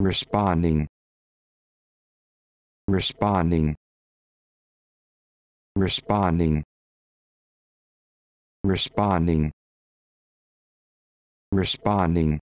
responding responding responding responding responding